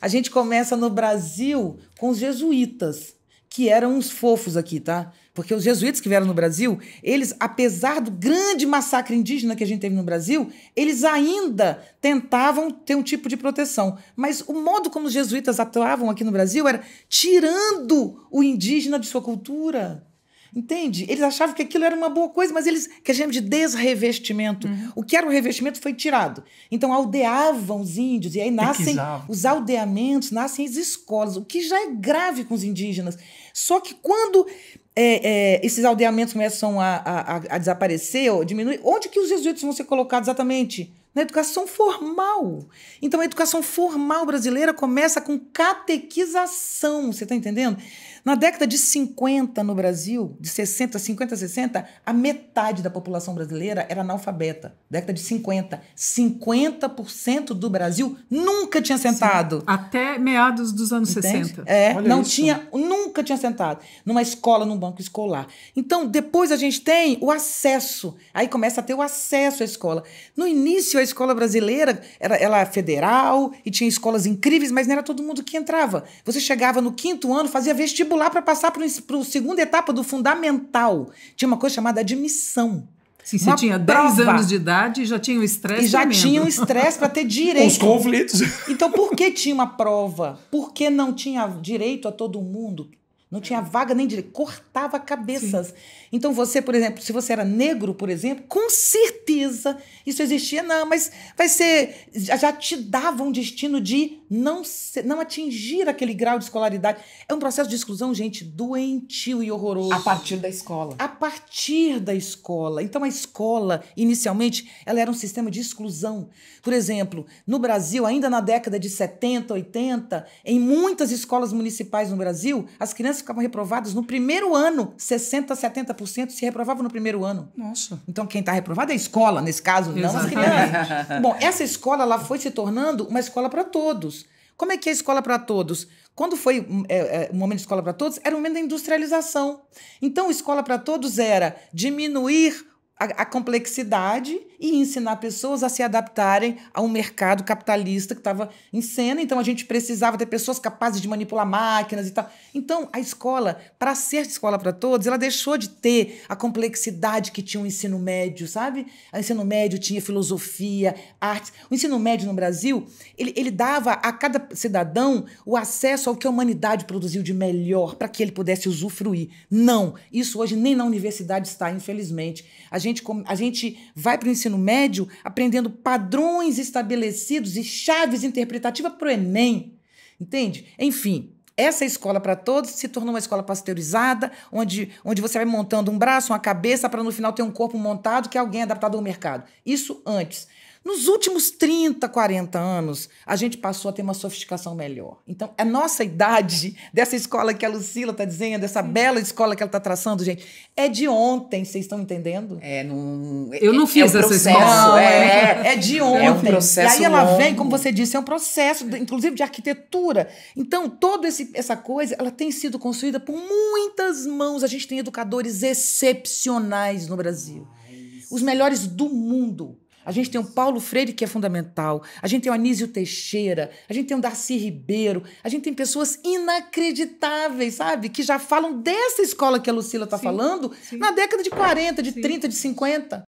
A gente começa no Brasil com os jesuítas, que eram uns fofos aqui, tá? Porque os jesuítas que vieram no Brasil, eles, apesar do grande massacre indígena que a gente teve no Brasil, eles ainda tentavam ter um tipo de proteção. Mas o modo como os jesuítas atuavam aqui no Brasil era tirando o indígena de sua cultura. Entende? Eles achavam que aquilo era uma boa coisa, mas eles que a gente chama de desrevestimento. Uhum. O que era o revestimento foi tirado. Então aldeavam os índios, e aí nascem os aldeamentos, nascem as escolas, o que já é grave com os indígenas. Só que quando é, é, esses aldeamentos começam a, a, a desaparecer ou diminuir, onde que os jesuítas vão ser colocados exatamente? na educação formal. Então, a educação formal brasileira começa com catequização, você está entendendo? Na década de 50 no Brasil, de 60, 50, 60, a metade da população brasileira era analfabeta. Década de 50, 50% do Brasil nunca tinha sentado. Sim. Até meados dos anos Entende? 60. É, Olha não isso. tinha, nunca tinha sentado numa escola, num banco escolar. Então, depois a gente tem o acesso. Aí começa a ter o acesso à escola. No início a escola brasileira, era, ela é federal e tinha escolas incríveis, mas não era todo mundo que entrava. Você chegava no quinto ano, fazia vestibular para passar para a segunda etapa do fundamental. Tinha uma coisa chamada admissão. Sim, você tinha 10 anos de idade e já tinha o um estresse. E já tremendo. tinha o um estresse para ter direito. Os conflitos. Então, por que tinha uma prova? Por que não tinha direito a todo mundo? Não tinha vaga nem direito, cortava cabeças. Sim. Então você, por exemplo, se você era negro, por exemplo, com certeza isso existia, não, mas vai ser já te dava um destino de não ser, não atingir aquele grau de escolaridade. É um processo de exclusão, gente, doentio e horroroso. A partir da escola. A partir da escola. Então a escola, inicialmente, ela era um sistema de exclusão. Por exemplo, no Brasil, ainda na década de 70, 80, em muitas escolas municipais no Brasil, as crianças ficavam reprovadas no primeiro ano. 60%, 70% se reprovavam no primeiro ano. Nossa. Então quem está reprovado é a escola, nesse caso, não as crianças. Bom, essa escola ela foi se tornando uma escola para todos. Como é que é a escola para todos? Quando foi é, é, o momento de escola para todos, era o momento da industrialização. Então, escola para todos era diminuir a, a complexidade e ensinar pessoas a se adaptarem a um mercado capitalista que estava em cena. Então a gente precisava ter pessoas capazes de manipular máquinas e tal. Então a escola, para ser escola para todos, ela deixou de ter a complexidade que tinha o ensino médio, sabe? O ensino médio tinha filosofia, artes. O ensino médio no Brasil, ele, ele dava a cada cidadão o acesso ao que a humanidade produziu de melhor para que ele pudesse usufruir. Não, isso hoje nem na universidade está, infelizmente. A gente gente, a gente vai para o ensino médio aprendendo padrões estabelecidos e chaves interpretativas para o Enem. Entende? Enfim, essa escola para todos se tornou uma escola pasteurizada, onde, onde você vai montando um braço, uma cabeça, para no final ter um corpo montado que alguém é adaptado ao mercado. Isso antes. Nos últimos 30, 40 anos, a gente passou a ter uma sofisticação melhor. Então, a é nossa idade, dessa escola que a Lucila está dizendo, dessa bela escola que ela está traçando, gente, é de ontem, vocês estão entendendo? É, não. É, Eu não é, fiz é processo, essa escola. É, é, de ontem. É um processo. E aí ela longo. vem, como você disse, é um processo, inclusive de arquitetura. Então, toda esse, essa coisa, ela tem sido construída por muitas mãos. A gente tem educadores excepcionais no Brasil. Ai, os melhores do mundo a gente tem o Paulo Freire, que é fundamental. A gente tem o Anísio Teixeira. A gente tem o Darcy Ribeiro. A gente tem pessoas inacreditáveis, sabe? Que já falam dessa escola que a Lucila está falando sim. na década de 40, de sim. 30, de 50.